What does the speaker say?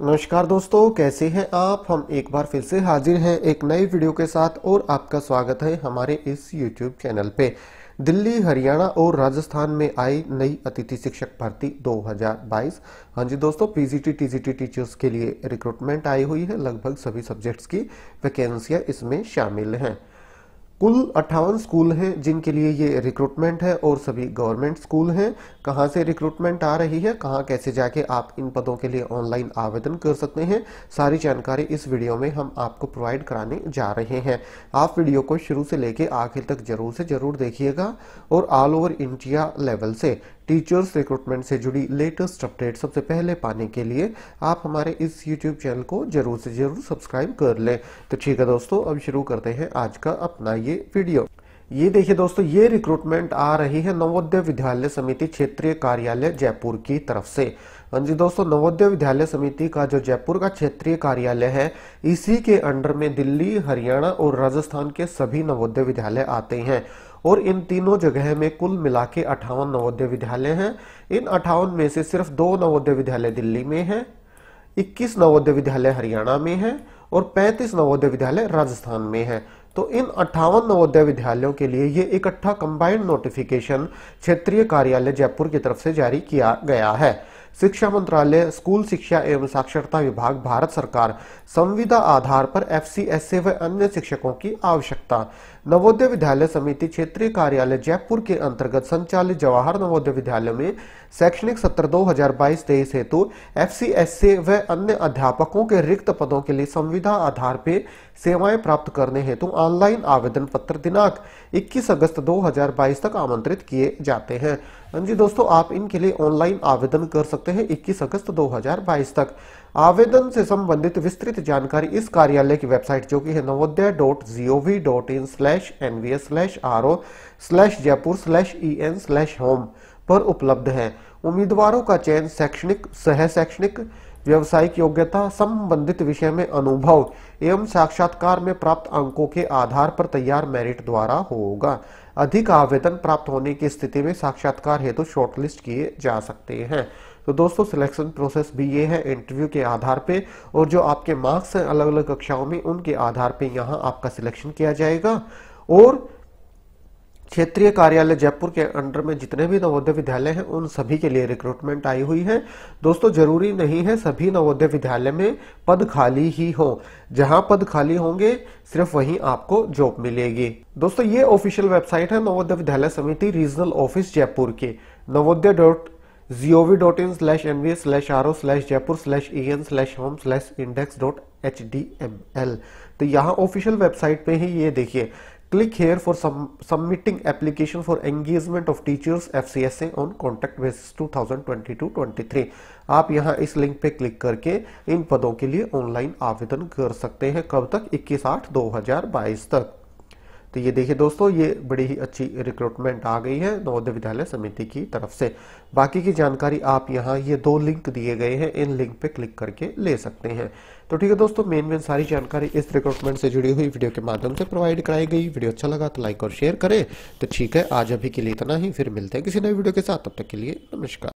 नमस्कार दोस्तों कैसे हैं आप हम एक बार फिर से हाजिर हैं एक नई वीडियो के साथ और आपका स्वागत है हमारे इस यूट्यूब चैनल पे दिल्ली हरियाणा और राजस्थान में आई नई अतिथि शिक्षक भर्ती 2022 हाँ जी दोस्तों पीजीटी टीजीटी टीचर्स के लिए रिक्रूटमेंट आई हुई है लगभग सभी सब्जेक्ट्स की वैकेंसियां इसमें शामिल हैं कुल अट्ठावन स्कूल हैं जिनके लिए ये रिक्रूटमेंट है और सभी गवर्नमेंट स्कूल हैं कहाँ से रिक्रूटमेंट आ रही है कहाँ कैसे जाके आप इन पदों के लिए ऑनलाइन आवेदन कर सकते हैं सारी जानकारी इस वीडियो में हम आपको प्रोवाइड कराने जा रहे हैं आप वीडियो को शुरू से लेके आखिर तक जरूर से जरूर देखिएगा और ऑल ओवर इंडिया लेवल से टीचर्स रिक्रूटमेंट से जुड़ी लेटेस्ट अपडेट सबसे पहले पाने के लिए आप हमारे इस यूट्यूब चैनल को जरूर से जरूर सब्सक्राइब कर लें तो ठीक है दोस्तों अब शुरू करते हैं आज का अपना ये वीडियो ये देखिए दोस्तों ये रिक्रूटमेंट आ रही है नवोदय विद्यालय समिति क्षेत्रीय कार्यालय जयपुर की तरफ से हाँ जी दोस्तों नवोदय विद्यालय समिति का जो जयपुर का क्षेत्रीय कार्यालय है इसी के अंडर में दिल्ली हरियाणा और राजस्थान के सभी नवोदय विद्यालय आते हैं और इन तीनों जगह में कुल मिला के अठावन नवोदय विद्यालय हैं इन अठावन में से सिर्फ दो नवोदय विद्यालय दिल्ली में हैं 21 नवोदय विद्यालय हरियाणा में हैं और 35 नवोदय विद्यालय राजस्थान में हैं तो इन अट्ठावन नवोदय विद्यालयों के लिए ये इकट्ठा कंबाइंड नोटिफिकेशन क्षेत्रीय कार्यालय जयपुर की तरफ से जारी किया गया है शिक्षा मंत्रालय स्कूल शिक्षा एवं साक्षरता विभाग भारत सरकार संविदा आधार पर एफ एफसीएसए व अन्य शिक्षकों की आवश्यकता नवोदय विद्यालय समिति क्षेत्रीय कार्यालय जयपुर के अंतर्गत संचालित जवाहर नवोदय विद्यालय में शैक्षणिक सत्र 2022 तेईस हेतु एफ एफसीएसए व अन्य अध्यापकों के रिक्त पदों के लिए संविदा आधार पर सेवाएं प्राप्त करने हेतु ऑनलाइन आवेदन पत्र दिनांक 21 अगस्त 2022 तक आमंत्रित किए जाते हैं हाँ जी दोस्तों आप इनके लिए ऑनलाइन आवेदन कर सकते हैं इक्कीस अगस्त दो तक आवेदन से संबंधित विस्तृत जानकारी इस कार्यालय की वेबसाइट जो कि है Navodaya dot G O V dot in slash N V S slash R O slash Jaipur slash E N slash home पर उपलब्ध है उम्मीदवारों का चयन शैक्षणिक सह शैक्षणिक व्यवसायिक योग्यता संबंधित विषय में अनुभव एवं साक्षात्कार में प्राप्त अंकों के आधार पर तैयार मेरिट द्वारा होगा अधिक आवेदन प्राप्त होने की स्थिति में साक्षात्कार हेतु तो शॉर्टलिस्ट किए जा सकते हैं तो दोस्तों सिलेक्शन प्रोसेस भी ये है इंटरव्यू के आधार पे और जो आपके मार्क्स हैं अलग अलग कक्षाओं में उनके आधार पे यहाँ आपका सिलेक्शन किया जाएगा और क्षेत्रीय कार्यालय जयपुर के अंडर में जितने भी नवोदय विद्यालय हैं उन सभी के लिए रिक्रूटमेंट आई हुई है दोस्तों जरूरी नहीं है सभी नवोदय विद्यालय में पद खाली ही हो जहां पद खाली होंगे सिर्फ वहीं आपको जॉब मिलेगी दोस्तों ये ऑफिशियल वेबसाइट है नवोदय विद्यालय समिति रीजनल ऑफिस जयपुर के Navodaya dot gov dot in slash N V slash R O slash Jaipur slash E N slash home slash index dot H D M L तो यहाँ ऑफिशियल वेबसाइट पे ही ये देखिए Click here for sub submitting application for engagement of teachers FCSA on contact basis 2022-23 आप यहां इस link पे click करके इन पदों के लिए ऑनलाइन आवेदन कर सकते हैं कब तक 21 आठ 2022 तक तो ये देखिए दोस्तों ये बड़ी ही अच्छी रिक्रूटमेंट आ गई है नवोदय विद्यालय समिति की तरफ से बाकी की जानकारी आप यहाँ ये दो लिंक दिए गए हैं इन लिंक पे क्लिक करके ले सकते हैं तो ठीक है दोस्तों मेन मेन सारी जानकारी इस रिक्रूटमेंट से जुड़ी हुई वीडियो के माध्यम से प्रोवाइड कराई गई वीडियो अच्छा लगा तो लाइक और शेयर करें तो ठीक है आज अभी के लिए इतना ही फिर मिलते हैं किसी नए वीडियो के साथ तब तक के लिए नमस्कार